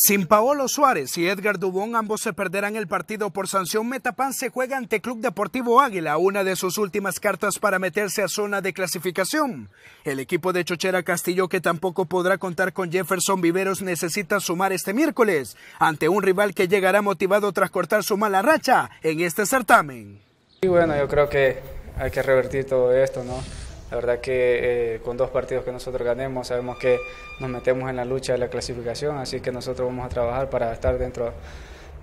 Sin Paolo Suárez y Edgar Dubón, ambos se perderán el partido por sanción. Metapan se juega ante Club Deportivo Águila, una de sus últimas cartas para meterse a zona de clasificación. El equipo de Chochera Castillo, que tampoco podrá contar con Jefferson Viveros, necesita sumar este miércoles ante un rival que llegará motivado tras cortar su mala racha en este certamen. Y bueno, yo creo que hay que revertir todo esto, ¿no? La verdad que eh, con dos partidos que nosotros ganemos sabemos que nos metemos en la lucha de la clasificación, así que nosotros vamos a trabajar para estar dentro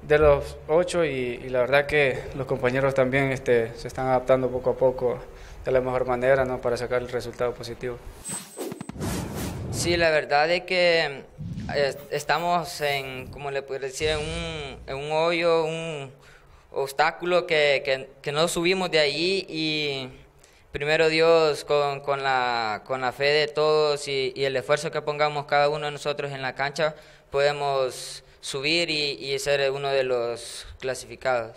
de los ocho y, la verdad que los compañeros también este, se están adaptando poco a poco de la mejor manera ¿no? para sacar el resultado positivo. Sí, la verdad es que estamos en, como le podría decir, un, hoyo, un obstáculo que, que, no subimos de allí y primero Dios, con, la, con la fe de todos y, el esfuerzo que pongamos cada uno de nosotros en la cancha, podemos subir y, ser uno de los clasificados.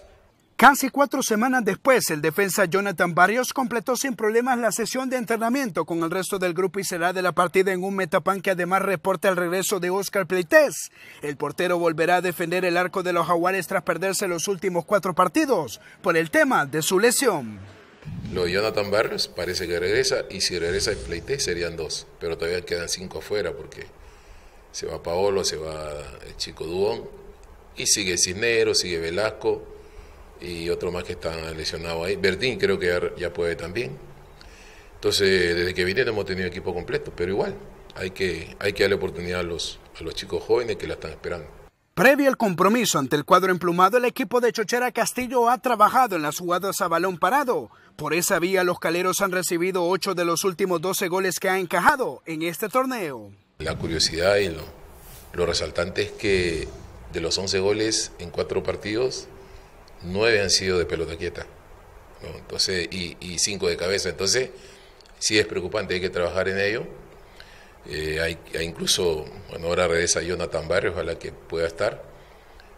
Casi cuatro semanas después, el defensa Jonathan Barrios completó sin problemas la sesión de entrenamiento con el resto del grupo y será de la partida en un metapan que además reporta el regreso de Oscar Pleites. El portero volverá a defender el arco de los jaguares tras perderse los últimos cuatro partidos por el tema de su lesión. Lo de Jonathan Barrios parece que regresa y si regresa el Pleite serían dos, pero todavía quedan cinco afuera porque se va Paolo, se va el chico Duón y sigue Cisneros, sigue Velasco y otro más que está lesionado ahí. Bertín creo que ya, puede también. Entonces, desde que no hemos tenido equipo completo, pero igual hay que, hay que darle oportunidad a los, a los chicos jóvenes que la están esperando. Previo al compromiso ante el cuadro emplumado, el equipo de Chochera Castillo ha trabajado en las jugadas a balón parado. Por esa vía, los caleros han recibido 8 de los últimos 12 goles que ha encajado en este torneo. La curiosidad y lo, resaltante es que de los 11 goles en 4 partidos, 9 han sido de pelota quieta Entonces, y, y 5 de cabeza. Entonces, sí es preocupante, hay que trabajar en ello eh, hay, incluso, bueno, ahora regresa Jonathan a la que pueda estar.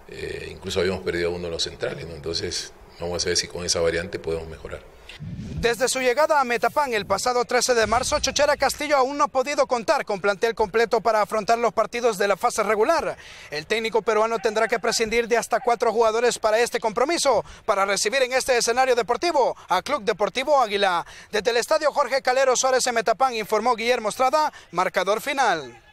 Eh, incluso habíamos perdido a uno de los centrales, ¿no? Entonces, Vamos a ver si con esa variante podemos mejorar. Desde su llegada a Metapán el pasado 13 de marzo, Chochera Castillo aún no ha podido contar con plantel completo para afrontar los partidos de la fase regular. El técnico peruano tendrá que prescindir de hasta cuatro jugadores para este compromiso, para recibir en este escenario deportivo a Club Deportivo Águila. Desde el estadio Jorge Calero Suárez en Metapán informó Guillermo Estrada, marcador final.